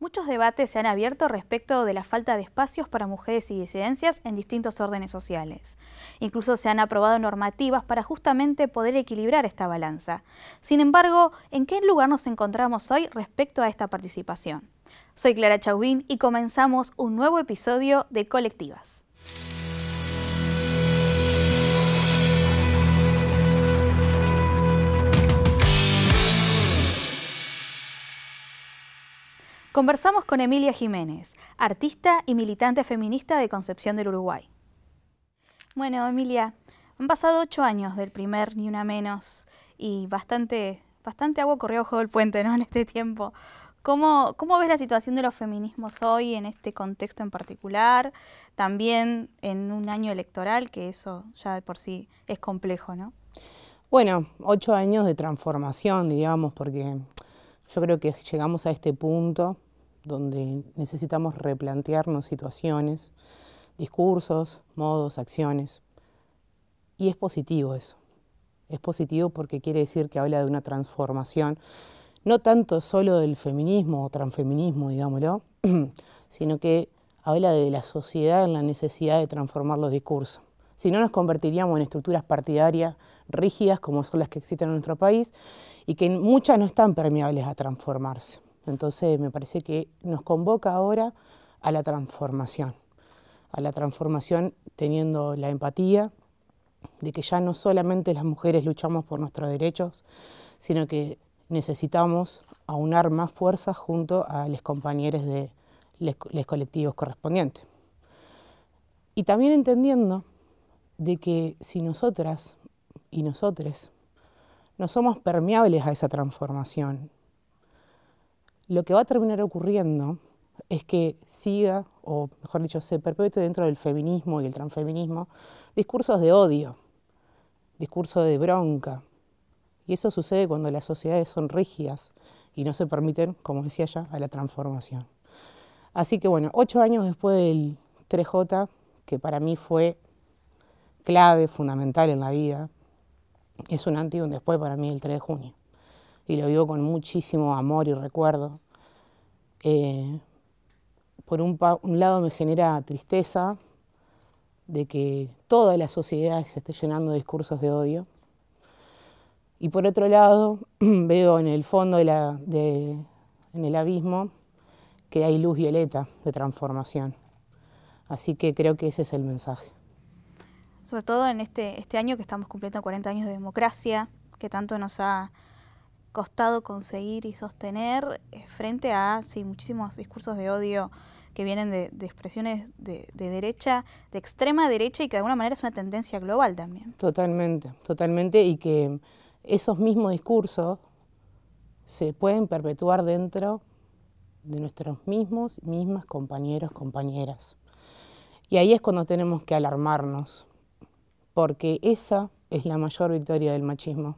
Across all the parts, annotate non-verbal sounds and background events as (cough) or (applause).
Muchos debates se han abierto respecto de la falta de espacios para mujeres y disidencias en distintos órdenes sociales. Incluso se han aprobado normativas para justamente poder equilibrar esta balanza. Sin embargo, ¿en qué lugar nos encontramos hoy respecto a esta participación? Soy Clara Chauvin y comenzamos un nuevo episodio de Colectivas. Conversamos con Emilia Jiménez, artista y militante feminista de Concepción del Uruguay. Bueno, Emilia, han pasado ocho años del primer Ni Una Menos y bastante, bastante agua corrió bajo el puente ¿no? (laughs) en este tiempo. ¿Cómo, ¿Cómo ves la situación de los feminismos hoy en este contexto en particular? También en un año electoral, que eso ya de por sí es complejo, ¿no? Bueno, ocho años de transformación, digamos, porque yo creo que llegamos a este punto donde necesitamos replantearnos situaciones, discursos, modos, acciones. Y es positivo eso. Es positivo porque quiere decir que habla de una transformación, no tanto solo del feminismo o transfeminismo, digámoslo, (clears throat) sino que habla de la sociedad en la necesidad de transformar los discursos. Si no, nos convertiríamos en estructuras partidarias rígidas como son las que existen en nuestro país y que muchas no están permeables a transformarse. Entonces me parece que nos convoca ahora a la transformación, a la transformación teniendo la empatía de que ya no solamente las mujeres luchamos por nuestros derechos, sino que necesitamos aunar más fuerzas junto a los compañeros de los colectivos correspondientes. Y también entendiendo de que si nosotras y nosotros no somos permeables a esa transformación, lo que va a terminar ocurriendo es que siga, o mejor dicho, se perpetúe dentro del feminismo y el transfeminismo, discursos de odio, discursos de bronca. Y eso sucede cuando las sociedades son rígidas y no se permiten, como decía ya, a la transformación. Así que bueno, ocho años después del 3J, que para mí fue clave, fundamental en la vida, es un antes y un después para mí el 3 de junio y lo vivo con muchísimo amor y recuerdo. Eh, por un, lado me genera tristeza de que toda la sociedad se esté llenando de discursos de odio. Y por otro lado, (clears throat) veo en el fondo, de la, en el abismo, que hay luz violeta de transformación. Así que creo que ese es el mensaje. Sobre todo en este, este año que estamos cumpliendo 40 años de democracia, que tanto nos ha costado conseguir y sostener eh, frente a sí, muchísimos discursos de odio que vienen de, expresiones de, derecha, de extrema derecha y que de alguna manera es una tendencia global también. Totalmente, totalmente, y que esos mismos discursos se pueden perpetuar dentro de nuestros mismos, mismas compañeros, compañeras. Y ahí es cuando tenemos que alarmarnos, porque esa es la mayor victoria del machismo,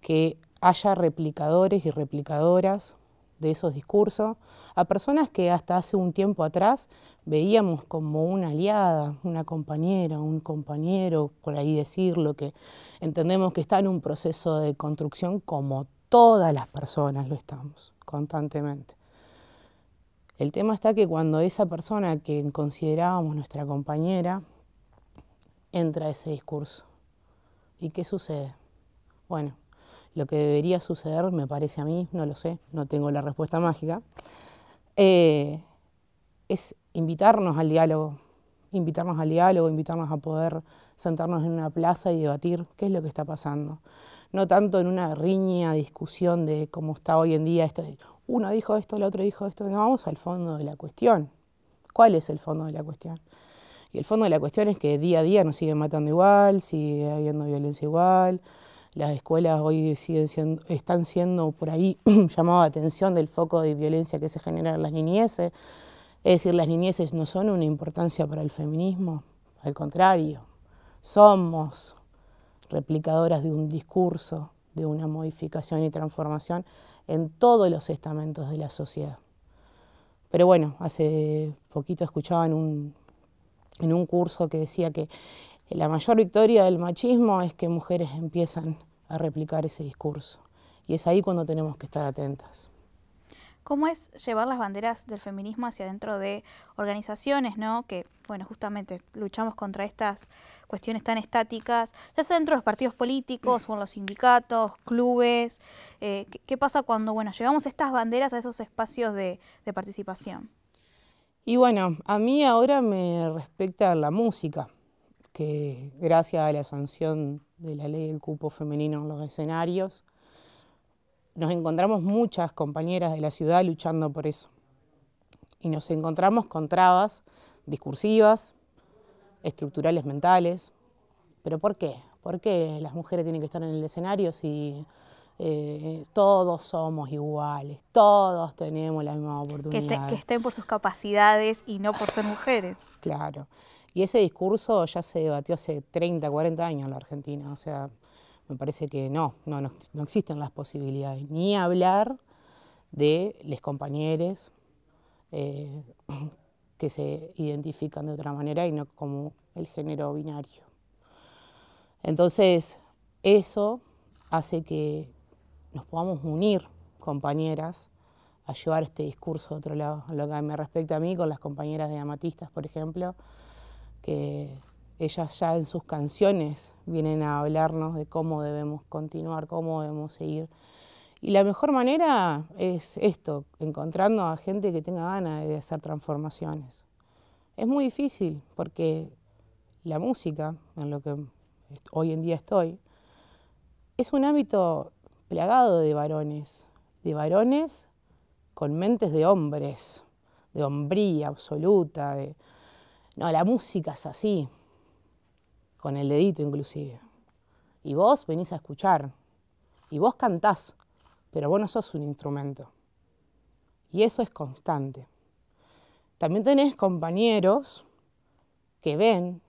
que haya replicadores y replicadoras de esos discursos, a personas que hasta hace un tiempo atrás veíamos como una aliada, una compañera, un compañero, por ahí decirlo, que entendemos que está en un proceso de construcción como todas las personas lo estamos constantemente. El tema está que cuando esa persona que considerábamos nuestra compañera entra a ese discurso, ¿y qué sucede? Bueno, lo que debería suceder, me parece a mí, no lo sé, no tengo la respuesta mágica, eh, es invitarnos al diálogo, invitarnos al diálogo, invitarnos a poder sentarnos en una plaza y debatir qué es lo que está pasando. No tanto en una riña discusión de cómo está hoy en día, esto uno dijo esto, el otro dijo esto, no, vamos al fondo de la cuestión. ¿Cuál es el fondo de la cuestión? Y el fondo de la cuestión es que día a día nos siguen matando igual, sigue habiendo violencia igual, las escuelas hoy siguen siendo, están siendo por ahí (clears throat) llamado atención del foco de violencia que se genera en las niñeces. Es decir, las niñeces no son una importancia para el feminismo, al contrario, somos replicadoras de un discurso, de una modificación y transformación en todos los estamentos de la sociedad. Pero bueno, hace poquito escuchaba en un, en un curso que decía que eh, la mayor victoria del machismo es que mujeres empiezan a replicar ese discurso y es ahí cuando tenemos que estar atentas. ¿Cómo es llevar las banderas del feminismo hacia dentro de organizaciones, ¿no? que, bueno, justamente luchamos contra estas cuestiones tan estáticas, ya sea dentro de los partidos políticos o en los sindicatos, clubes? Eh, ¿qué, pasa cuando, bueno, llevamos estas banderas a esos espacios de participación? Y bueno, a mí ahora me respecta la música que gracias a la sanción de la ley del cupo femenino en los escenarios, nos encontramos muchas compañeras de la ciudad luchando por eso. Y nos encontramos con trabas discursivas, estructurales mentales. ¿Pero por qué? ¿Por qué las mujeres tienen que estar en el escenario si eh, todos somos iguales, todos tenemos la misma oportunidad? que estén por sus capacidades y no por ser mujeres. Claro. Y ese discurso ya se debatió hace 30, 40 años en la Argentina. O sea, me parece que no, no, existen las posibilidades. Ni hablar de los compañeros eh, que se identifican de otra manera y no como el género binario. Entonces, eso hace que nos podamos unir, compañeras, a llevar este discurso a otro lado. lo que me respecta a mí, con las compañeras de Amatistas, por ejemplo, que ellas ya en sus canciones vienen a hablarnos de cómo debemos continuar, cómo debemos seguir. Y la mejor manera es esto, encontrando a gente que tenga ganas de hacer transformaciones. Es muy difícil porque la música, en lo que hoy en día estoy, es un ámbito plagado de varones, de varones con mentes de hombres, de hombría absoluta, de, no, la música es así, con el dedito inclusive. Y vos venís a escuchar, y vos cantás, pero vos no sos un instrumento. Y eso es constante. También tenés compañeros que ven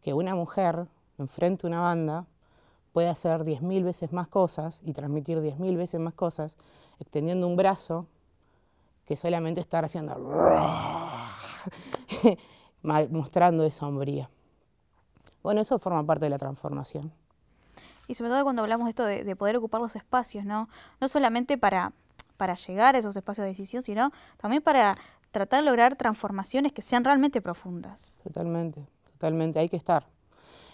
que una mujer enfrente a una banda puede hacer 10.000 veces más cosas y transmitir 10.000 veces más cosas extendiendo un brazo que solamente estar haciendo... (laughs) (laughs) mostrando esa hombría. Bueno, eso forma parte de la transformación. Y sobre todo cuando hablamos de esto de, poder ocupar los espacios, ¿no? No solamente para, para llegar a esos espacios de decisión, sino también para tratar de lograr transformaciones que sean realmente profundas. Totalmente, totalmente, hay que estar.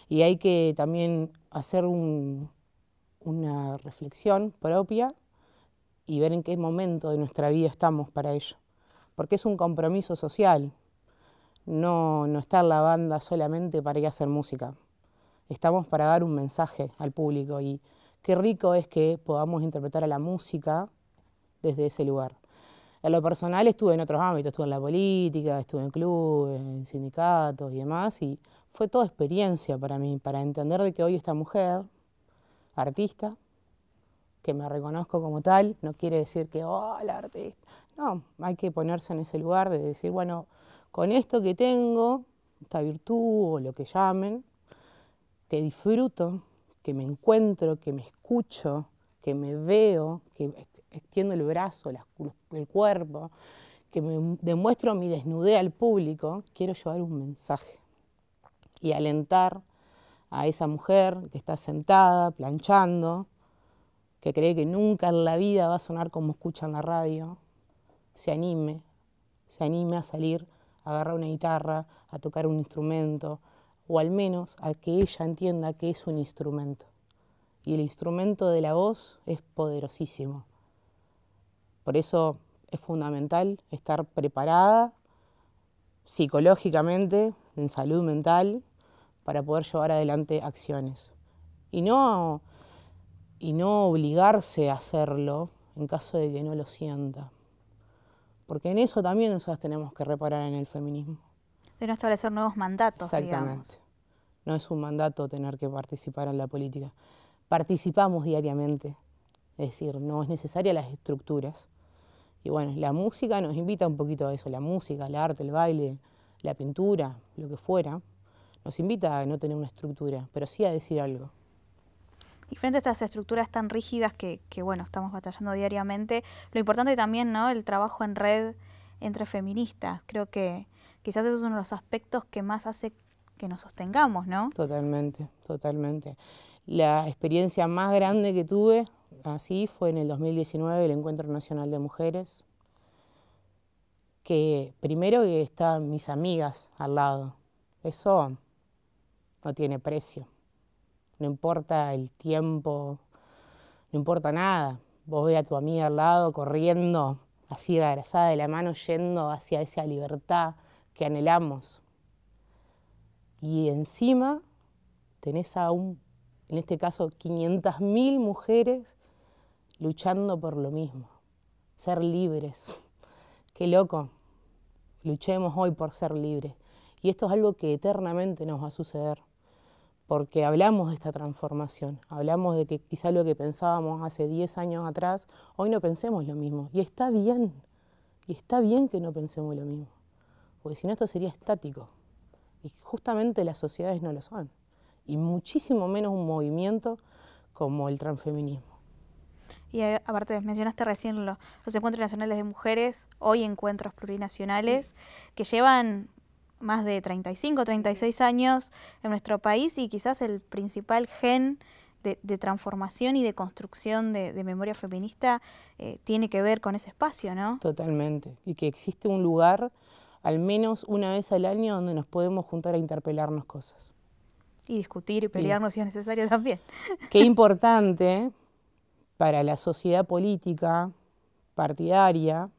Y hay que también hacer una reflexión propia y ver en qué momento de nuestra vida estamos para ello. Porque es un compromiso social, no, no está en la banda solamente para ir a hacer música. Estamos para dar un mensaje al público y qué rico es que podamos interpretar a la música desde ese lugar. En lo personal estuve en otros ámbitos, estuve en la política, estuve en clubes, en sindicatos y demás, y fue toda experiencia para mí, para entender de que hoy esta mujer, artista, que me reconozco como tal, no quiere decir que, oh, la artista, no, hay que ponerse en ese lugar de decir, bueno, con esto que tengo, esta virtud o lo que llamen, que disfruto, que me encuentro, que me escucho, que me veo, que extiendo el brazo, el cuerpo, que me demuestro mi desnudez al público, quiero llevar un mensaje y alentar a esa mujer que está sentada planchando, que cree que nunca en la vida va a sonar como escucha en la radio, se anime, se anime a salir agarrar una guitarra, a tocar un instrumento, o al menos a que ella entienda que es un instrumento. Y el instrumento de la voz es poderosísimo. Por eso es fundamental estar preparada psicológicamente, en salud mental, para poder llevar adelante acciones. Y no, y no obligarse a hacerlo en caso de que no lo sienta porque en eso también nosotros tenemos que reparar en el feminismo. De no establecer nuevos mandatos. Exactamente. No es un mandato tener que participar en la política. Participamos diariamente, es decir, no es necesaria las estructuras. Y bueno, la música nos invita un poquito a eso, la música, el arte, el baile, la pintura, lo que fuera, nos invita a no tener una estructura, pero sí a decir algo y frente a estas estructuras tan rígidas que, bueno, estamos batallando diariamente, lo importante también, ¿no? El trabajo en red entre feministas. Creo que quizás esos es uno de los aspectos que más hace que nos sostengamos, ¿no? Totalmente, totalmente. La experiencia más grande que tuve así fue en el 2019, el Encuentro Nacional de Mujeres, que primero que están mis amigas al lado. Eso no tiene precio no importa el tiempo, no importa nada. Vos ve a tu amiga al lado corriendo, así agarrazada de la mano, yendo hacia esa libertad que anhelamos. Y encima tenés aún, en este caso, 500.000 mujeres luchando por lo mismo, ser libres. (laughs) Qué loco, luchemos hoy por ser libres. Y esto es algo que eternamente nos va a suceder porque hablamos de esta transformación, hablamos de que quizá lo que pensábamos hace 10 años atrás, hoy no pensemos lo mismo. Y está bien, y está bien que no pensemos lo mismo, porque si no esto sería estático. Y justamente las sociedades no lo son, y muchísimo menos un movimiento como el transfeminismo. Y eh, aparte, mencionaste recién los, encuentros nacionales de mujeres, hoy encuentros plurinacionales, que llevan más de 35, 36 años en nuestro país y quizás el principal gen de, transformación y de construcción de, memoria feminista eh, tiene que ver con ese espacio, ¿no? Totalmente. Y que existe un lugar, al menos una vez al año, donde nos podemos juntar a interpelarnos cosas. Y discutir y pelearnos si es necesario también. (laughs) Qué importante para la sociedad política, partidaria,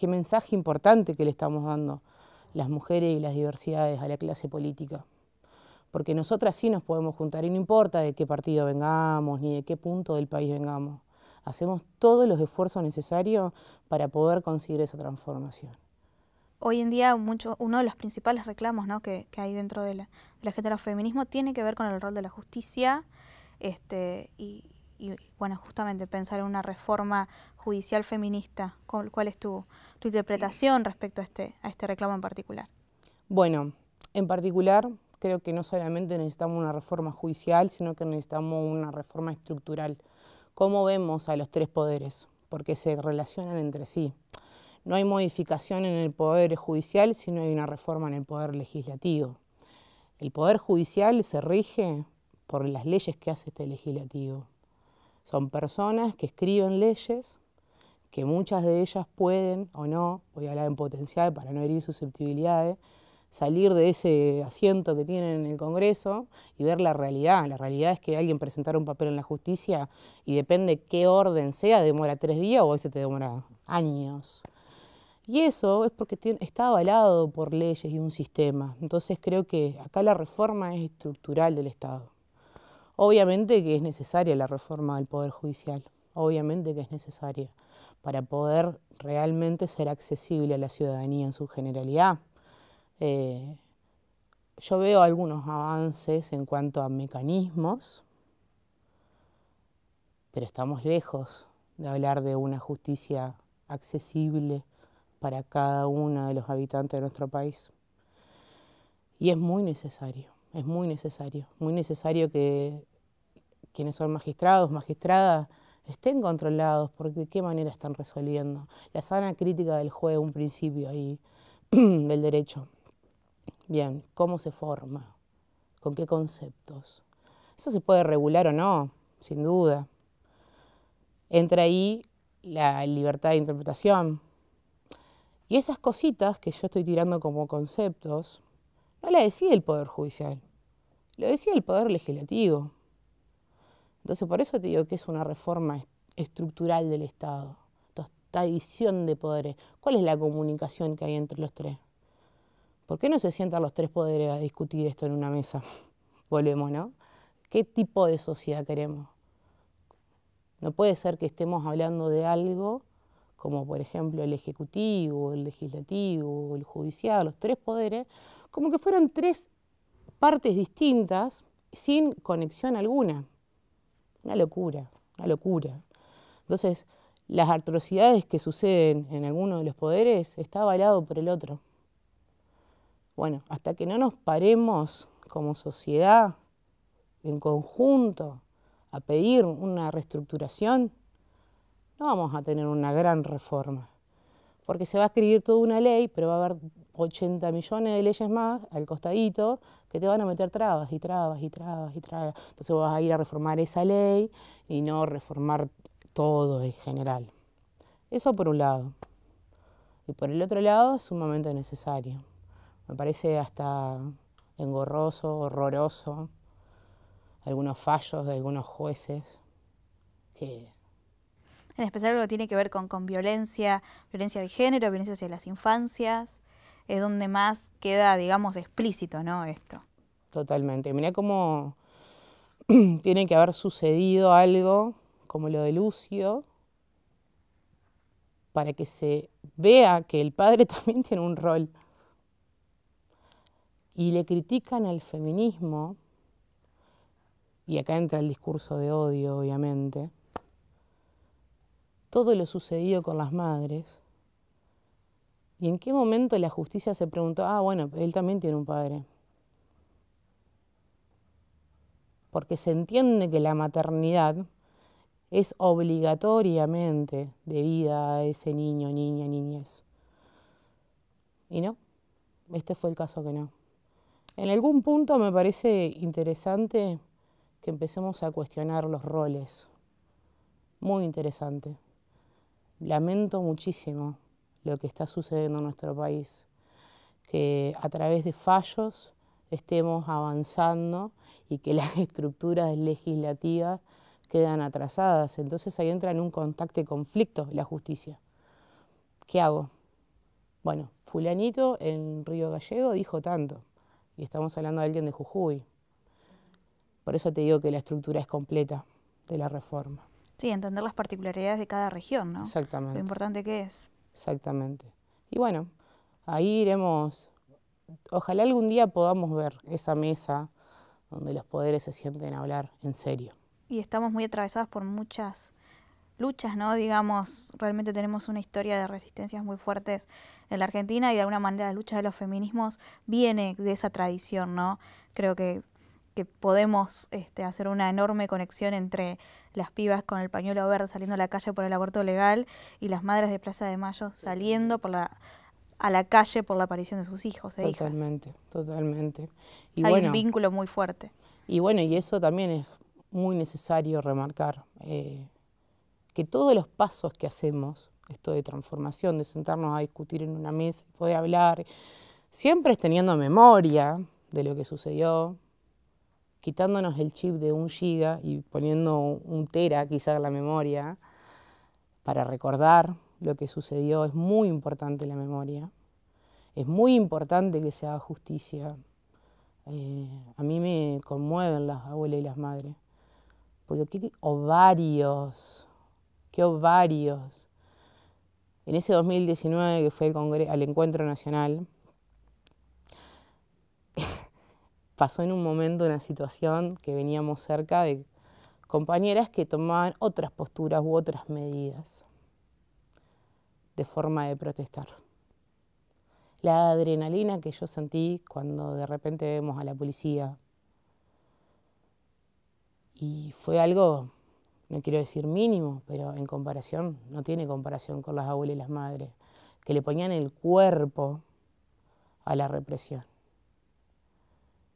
qué mensaje importante que le estamos dando las mujeres y las diversidades a la clase política. Porque nosotras sí nos podemos juntar y no importa de qué partido vengamos ni de qué punto del país vengamos. Hacemos todos los esfuerzos necesarios para poder conseguir esa transformación. Hoy en día mucho, uno de los principales reclamos que, hay dentro de la, la gente del feminismo tiene que ver con el rol de la justicia este, y, y bueno, justamente pensar en una reforma judicial feminista. ¿Cuál es tu, interpretación respecto a este, a este reclamo en particular? Bueno, en particular creo que no solamente necesitamos una reforma judicial, sino que necesitamos una reforma estructural. ¿Cómo vemos a los tres poderes? Porque se relacionan entre sí. No hay modificación en el poder judicial si no hay una reforma en el poder legislativo. El poder judicial se rige por las leyes que hace este legislativo. Son personas que escriben leyes, que muchas de ellas pueden o no, voy a hablar en potencial para no herir susceptibilidades, salir de ese asiento que tienen en el Congreso y ver la realidad. La realidad es que alguien presentar un papel en la justicia y depende qué orden sea, demora tres días o a veces te demora años. Y eso es porque está avalado por leyes y un sistema. Entonces creo que acá la reforma es estructural del Estado. Obviamente que es necesaria la reforma del Poder Judicial, obviamente que es necesaria para poder realmente ser accesible a la ciudadanía en su generalidad. Eh, yo veo algunos avances en cuanto a mecanismos, pero estamos lejos de hablar de una justicia accesible para cada uno de los habitantes de nuestro país. Y es muy necesario, es muy necesario, muy necesario que quienes son magistrados, magistradas, estén controlados, porque de qué manera están resolviendo. La sana crítica del juego, un principio ahí, (clears throat) del derecho. Bien, ¿cómo se forma? ¿Con qué conceptos? Eso se puede regular o no, sin duda. Entra ahí la libertad de interpretación. Y esas cositas que yo estoy tirando como conceptos, no la decide el Poder Judicial, lo decide el Poder Legislativo. Entonces, por eso te digo que es una reforma estructural del Estado, esta adición de poderes. ¿Cuál es la comunicación que hay entre los tres? ¿Por qué no se sientan los tres poderes a discutir esto en una mesa? (laughs) Volvemos, ¿no? ¿Qué tipo de sociedad queremos? No puede ser que estemos hablando de algo como por ejemplo el Ejecutivo, el Legislativo, el Judicial, los tres poderes, como que fueron tres partes distintas sin conexión alguna. Una locura, una locura. Entonces, las atrocidades que suceden en alguno de los poderes está avalado por el otro. Bueno, hasta que no nos paremos como sociedad, en conjunto, a pedir una reestructuración, no vamos a tener una gran reforma. Porque se va a escribir toda una ley, pero va a haber 80 millones de leyes más al costadito que te van a meter trabas y trabas y trabas y trabas. Entonces vas a ir a reformar esa ley y no reformar todo en general. Eso por un lado. Y por el otro lado es sumamente necesario. Me parece hasta engorroso, horroroso, algunos fallos de algunos jueces que en especial lo que tiene que ver con, con violencia, violencia de género, violencia hacia las infancias es donde más queda, digamos, explícito, ¿no? Esto. Totalmente. Mirá cómo (clears throat) tiene que haber sucedido algo como lo de Lucio para que se vea que el padre (laughs) también tiene un rol. Y le critican al feminismo, y acá entra el discurso de odio, obviamente, todo lo sucedido con las madres, ¿Y en qué momento la justicia se preguntó, ah, bueno, él también tiene un padre? Porque se entiende que la maternidad es obligatoriamente debida a ese niño, niña, niñez. Y no, este fue el caso que no. En algún punto me parece interesante que empecemos a cuestionar los roles. Muy interesante. Lamento muchísimo lo que está sucediendo en nuestro país, que a través de fallos estemos avanzando y que las (laughs) estructuras legislativas quedan atrasadas. Entonces ahí entra en un contacto y conflicto la justicia. ¿Qué hago? Bueno, fulanito en Río Gallego dijo tanto, y estamos hablando de alguien de Jujuy. Por eso te digo que la estructura es completa de la reforma. Sí, entender las particularidades de cada región, ¿no? Exactamente. Lo importante que es. Exactamente. Y bueno, ahí iremos, ojalá algún día podamos ver esa mesa donde los poderes se sienten a hablar en serio. Y estamos muy atravesados por muchas luchas, ¿no? Digamos, realmente tenemos una historia de resistencias muy fuertes en la Argentina y de alguna manera la lucha de los feminismos viene de esa tradición, ¿no? Creo que que podemos este, hacer una enorme conexión entre las pibas con el pañuelo verde saliendo a la calle por el aborto legal y las madres de Plaza de Mayo saliendo por a la calle por la aparición de sus hijos e totalmente, Totalmente, y Hay un vínculo muy fuerte. Y bueno, y eso también es muy necesario remarcar, eh, que todos los pasos que hacemos, esto de transformación, de sentarnos a discutir en una mesa, poder hablar, siempre es teniendo memoria de lo que sucedió, quitándonos el chip de un giga y poniendo un tera quizás la memoria para recordar lo que sucedió, es muy importante la memoria. Es muy importante que se haga justicia. Eh, a mí me conmueven las abuelas y las madres. Porque qué ovarios, qué ovarios. En ese 2019 que fue el al Encuentro Nacional, pasó en un momento una situación que veníamos cerca de compañeras que tomaban otras posturas u otras medidas de forma de protestar. La adrenalina que yo sentí cuando de repente vemos a la policía. Y fue algo, no quiero decir mínimo, pero en comparación, no tiene comparación con las abuelas y las madres, que le ponían el cuerpo a la represión.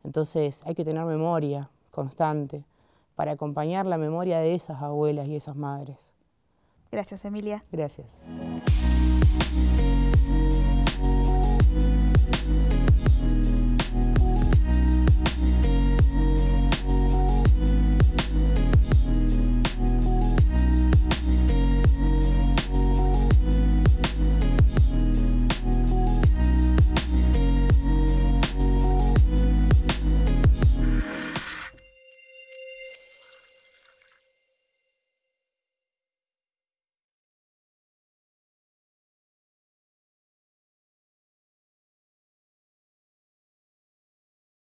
Entonces hay que tener memoria constante para acompañar la memoria de esas abuelas y esas madres. Gracias, Emilia. Gracias.